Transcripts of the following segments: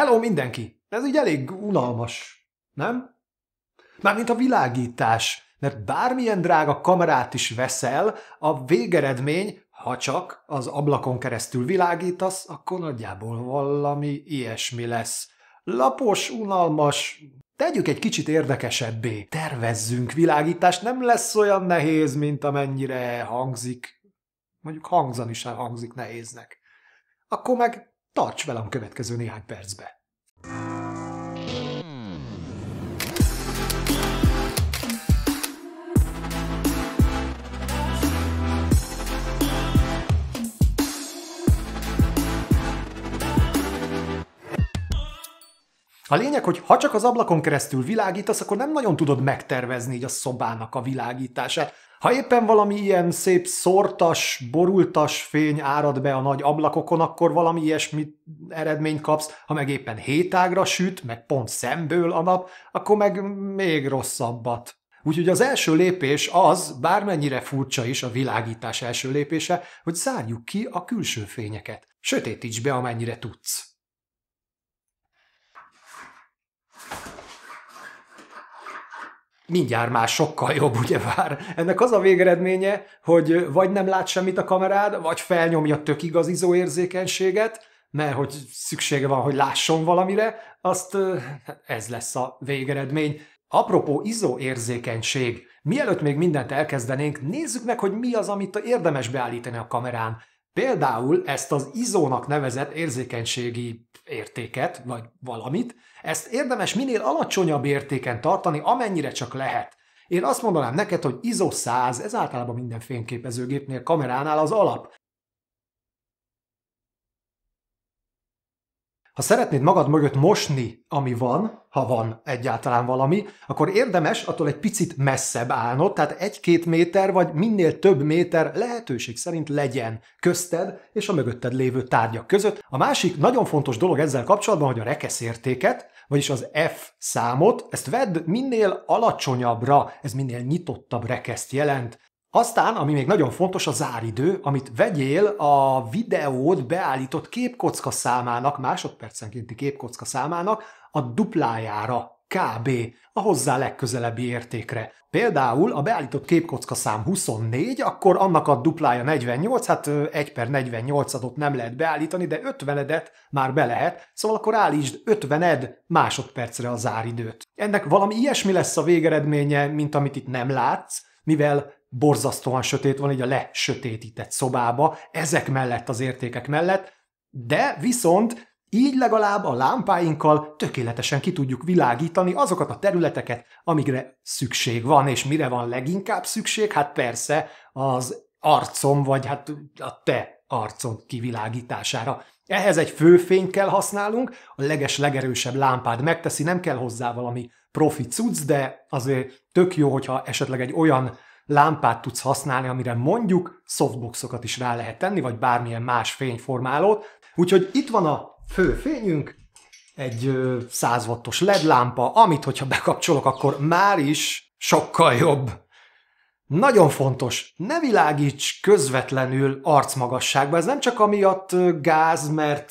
hello mindenki! Ez így elég unalmas, nem? Mármint a világítás, mert bármilyen drága kamerát is veszel, a végeredmény, ha csak az ablakon keresztül világítasz, akkor nagyjából valami ilyesmi lesz. Lapos, unalmas, tegyük egy kicsit érdekesebbé. Tervezzünk világítást, nem lesz olyan nehéz, mint amennyire hangzik. Mondjuk hangzani sem hangzik nehéznek. Akkor meg Tarts velem következő néhány percbe! A lényeg, hogy ha csak az ablakon keresztül világítasz, akkor nem nagyon tudod megtervezni így a szobának a világítását. Ha éppen valami ilyen szép szortas, borultas fény árad be a nagy ablakokon, akkor valami ilyesmi eredményt kapsz, ha meg éppen hétágra süt, meg pont szemből a nap, akkor meg még rosszabbat. Úgyhogy az első lépés az, bármennyire furcsa is a világítás első lépése, hogy zárjuk ki a külső fényeket. Sötétíts be, amennyire tudsz. mindjárt már sokkal jobb, ugye vár. Ennek az a végeredménye, hogy vagy nem lát semmit a kamerád, vagy felnyomja tök igaz érzékenységet, mert hogy szüksége van, hogy lásson valamire, azt ez lesz a végeredmény. Apropó érzékenység, mielőtt még mindent elkezdenénk, nézzük meg, hogy mi az, amit érdemes beállítani a kamerán. Például ezt az izónak nevezett érzékenységi értéket, vagy valamit, ezt érdemes minél alacsonyabb értéken tartani, amennyire csak lehet. Én azt mondanám neked, hogy ISO 100, ez általában minden fényképezőgépnél, kameránál az alap. Ha szeretnéd magad mögött mosni, ami van, ha van egyáltalán valami, akkor érdemes attól egy picit messzebb állnod, tehát egy-két méter vagy minél több méter lehetőség szerint legyen közted és a mögötted lévő tárgyak között. A másik nagyon fontos dolog ezzel kapcsolatban, hogy a rekeszértéket, vagyis az F számot, ezt vedd minél alacsonyabbra, ez minél nyitottabb rekeszt jelent. Aztán, ami még nagyon fontos, a záridő, amit vegyél a videót beállított képkocka számának, másodpercenkénti képkocka számának a duplájára, kb. a hozzá legközelebbi értékre. Például a beállított képkocka szám 24, akkor annak a duplája 48, hát 1 per 48 adott nem lehet beállítani, de 50-edet már be lehet, szóval akkor állítsd 50-ed másodpercre a záridőt. Ennek valami ilyesmi lesz a végeredménye, mint amit itt nem látsz, mivel borzasztóan sötét van, így a lesötétített szobába, ezek mellett az értékek mellett, de viszont így legalább a lámpáinkkal tökéletesen ki tudjuk világítani azokat a területeket, amikre szükség van, és mire van leginkább szükség, hát persze az arcom, vagy hát a te arcon kivilágítására. Ehhez egy főfény kell használnunk, a leges legerősebb lámpád megteszi, nem kell hozzá valami profi cucc, de azért tök jó, hogyha esetleg egy olyan lámpát tudsz használni, amire mondjuk softboxokat is rá lehet tenni, vagy bármilyen más fényformálót. Úgyhogy itt van a fő fényünk, egy 100 wattos LED lámpa, amit hogyha bekapcsolok, akkor már is sokkal jobb. Nagyon fontos, ne világíts közvetlenül arcmagasságba, ez nem csak amiatt gáz, mert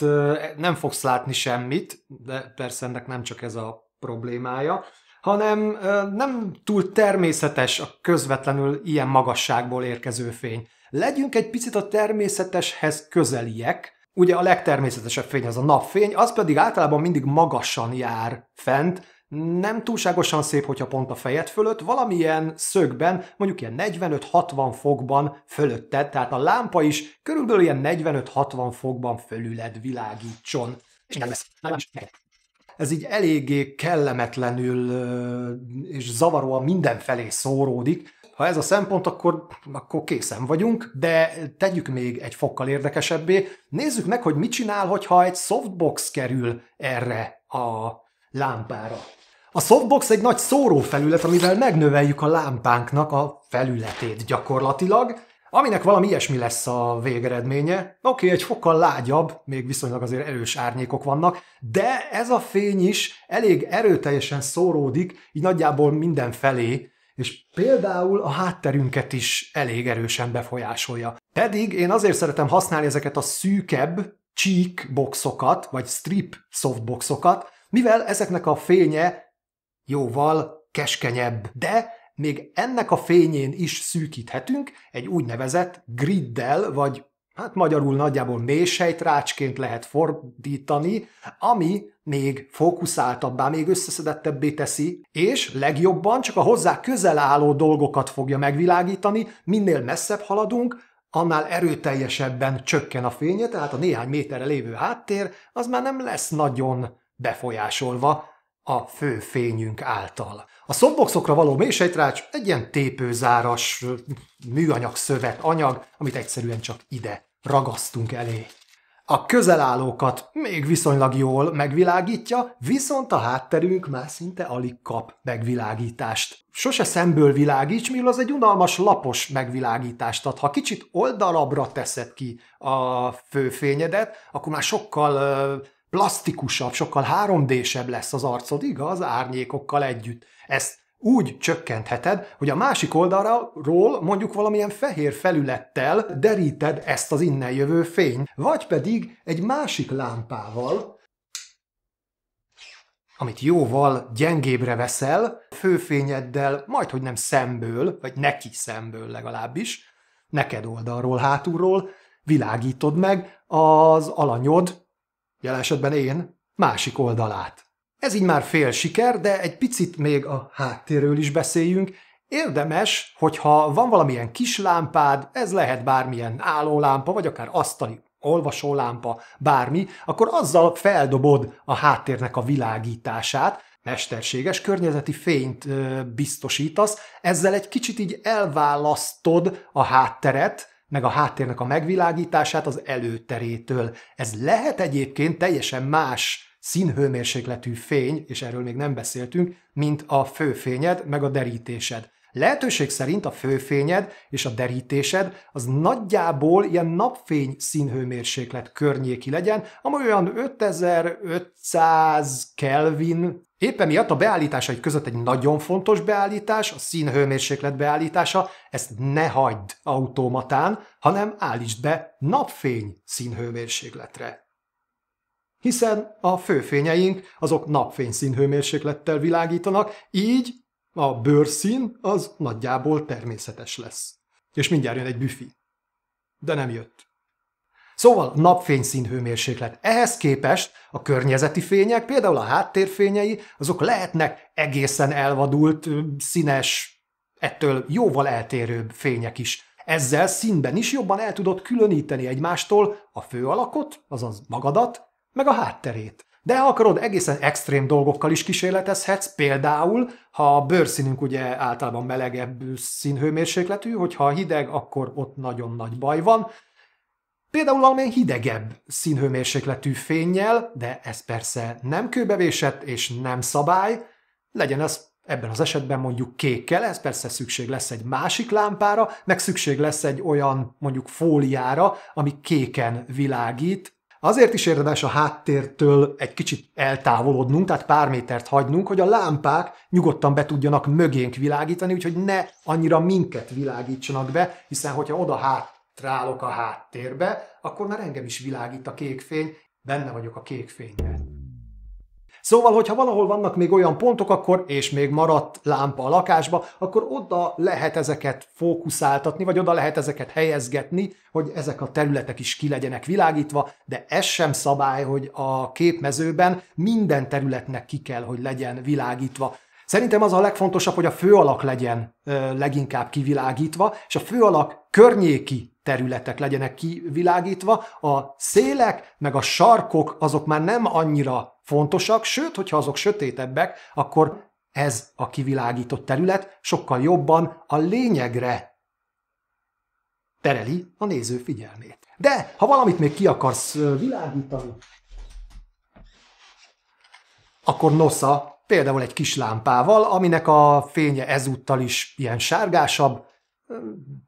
nem fogsz látni semmit, de persze ennek nem csak ez a problémája, hanem nem túl természetes a közvetlenül ilyen magasságból érkező fény. Legyünk egy picit a természeteshez közeliek, ugye a legtermészetesebb fény az a napfény, az pedig általában mindig magasan jár fent, nem túlságosan szép, hogyha pont a fejed fölött, valamilyen szögben, mondjuk ilyen 45-60 fokban fölötted, tehát a lámpa is körülbelül ilyen 45-60 fokban fölüled világítson. És nem lesz, nem lesz, ez így eléggé kellemetlenül és zavaróan mindenfelé szóródik. Ha ez a szempont, akkor, akkor készen vagyunk, de tegyük még egy fokkal érdekesebbé. Nézzük meg, hogy mit csinál, hogyha egy softbox kerül erre a lámpára. A softbox egy nagy szórófelület, amivel megnöveljük a lámpánknak a felületét gyakorlatilag, Aminek valami ilyesmi lesz a végeredménye. Oké, okay, egy fokkal lágyabb, még viszonylag azért erős árnyékok vannak, de ez a fény is elég erőteljesen szóródik, így nagyjából minden felé, és például a hátterünket is elég erősen befolyásolja. Pedig én azért szeretem használni ezeket a szűkebb cheek boxokat, vagy strip softboxokat, mivel ezeknek a fénye jóval keskenyebb, de még ennek a fényén is szűkíthetünk egy úgynevezett griddel, vagy hát magyarul nagyjából mélysejtrácsként lehet fordítani, ami még fókuszáltabbá, még összeszedettebbé teszi, és legjobban csak a hozzá közel álló dolgokat fogja megvilágítani, minél messzebb haladunk, annál erőteljesebben csökken a fénye, tehát a néhány méterre lévő háttér az már nem lesz nagyon befolyásolva, a fő fényünk által. A szobboxokra való mélysejtrács egy ilyen tépőzáras műanyag szövet anyag, amit egyszerűen csak ide ragasztunk elé. A közelállókat még viszonylag jól megvilágítja, viszont a hátterünk már szinte alig kap megvilágítást. Sose szemből világíts, mivel az egy unalmas lapos megvilágítást ad. Ha kicsit oldalabbra teszed ki a főfényedet, akkor már sokkal plastikusabb, sokkal 3D-sebb lesz az arcod, igaz, árnyékokkal együtt. Ezt úgy csökkentheted, hogy a másik oldalról mondjuk valamilyen fehér felülettel deríted ezt az innen jövő fény, vagy pedig egy másik lámpával, amit jóval gyengébre veszel, főfényeddel, majd hogy nem szemből, vagy neki szemből legalábbis, neked oldalról, hátulról világítod meg az alanyod jelen esetben én, másik oldalát. Ez így már fél siker, de egy picit még a háttérről is beszéljünk. Érdemes, hogyha van valamilyen kis lámpád, ez lehet bármilyen állólámpa, vagy akár asztali olvasólámpa, bármi, akkor azzal feldobod a háttérnek a világítását, mesterséges környezeti fényt biztosítasz, ezzel egy kicsit így elválasztod a hátteret, meg a háttérnek a megvilágítását az előterétől. Ez lehet egyébként teljesen más színhőmérsékletű fény, és erről még nem beszéltünk, mint a főfényed, meg a derítésed. Lehetőség szerint a főfényed és a derítésed az nagyjából ilyen napfény színhőmérséklet környéki legyen, ami olyan 5500 Kelvin Éppen miatt a beállításai között egy nagyon fontos beállítás, a színhőmérséklet beállítása, ezt ne hagyd automatán, hanem állítsd be napfény színhőmérsékletre. Hiszen a főfényeink azok napfény színhőmérséklettel világítanak, így a bőrszín az nagyjából természetes lesz. És mindjárt jön egy büfi. De nem jött. Szóval napfényszín hőmérséklet. Ehhez képest a környezeti fények, például a háttérfényei, azok lehetnek egészen elvadult, színes, ettől jóval eltérőbb fények is. Ezzel színben is jobban el tudod különíteni egymástól a fő alakot, azaz magadat, meg a hátterét. De ha akarod, egészen extrém dolgokkal is kísérletezhetsz, például, ha a bőrszínünk ugye általában melegebb színhőmérsékletű, hogyha hideg, akkor ott nagyon nagy baj van, Például valamilyen hidegebb színhőmérsékletű fényjel, de ez persze nem kőbevésett és nem szabály, legyen ez ebben az esetben mondjuk kékkel, ez persze szükség lesz egy másik lámpára, meg szükség lesz egy olyan mondjuk fóliára, ami kéken világít. Azért is érdemes a háttértől egy kicsit eltávolodnunk, tehát pár métert hagynunk, hogy a lámpák nyugodtan be tudjanak mögénk világítani, úgyhogy ne annyira minket világítsanak be, hiszen hogyha oda hát trálok a háttérbe, akkor már engem is világít a kék fény, benne vagyok a kék fényben. Szóval, hogyha valahol vannak még olyan pontok, akkor, és még maradt lámpa a lakásba, akkor oda lehet ezeket fókuszáltatni, vagy oda lehet ezeket helyezgetni, hogy ezek a területek is ki legyenek világítva, de ez sem szabály, hogy a képmezőben minden területnek ki kell, hogy legyen világítva. Szerintem az a legfontosabb, hogy a főalak legyen ö, leginkább kivilágítva, és a főalak környéki területek legyenek kivilágítva, a szélek meg a sarkok azok már nem annyira fontosak, sőt, hogyha azok sötétebbek, akkor ez a kivilágított terület sokkal jobban a lényegre tereli a néző figyelmét. De ha valamit még ki akarsz világítani, akkor nosza például egy kis lámpával, aminek a fénye ezúttal is ilyen sárgásabb,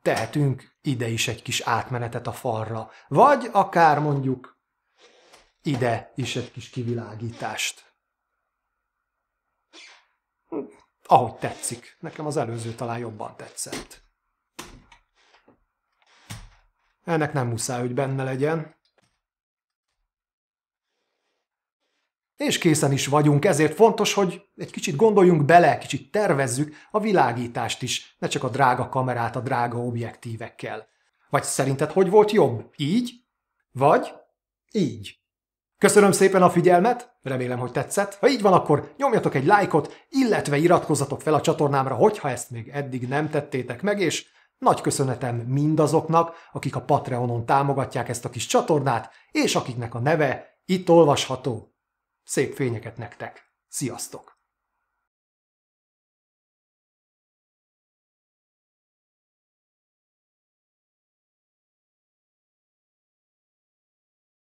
tehetünk ide is egy kis átmenetet a falra, vagy akár mondjuk ide is egy kis kivilágítást. Ahogy tetszik. Nekem az előző talán jobban tetszett. Ennek nem muszáj, hogy benne legyen. És készen is vagyunk, ezért fontos, hogy egy kicsit gondoljunk bele, kicsit tervezzük a világítást is, ne csak a drága kamerát a drága objektívekkel. Vagy szerinted hogy volt jobb? Így? Vagy? Így. Köszönöm szépen a figyelmet, remélem, hogy tetszett. Ha így van, akkor nyomjatok egy lájkot, illetve iratkozzatok fel a csatornámra, hogyha ezt még eddig nem tettétek meg, és nagy köszönetem mindazoknak, akik a Patreonon támogatják ezt a kis csatornát, és akiknek a neve itt olvasható. Szép fényeket nektek! Sziasztok!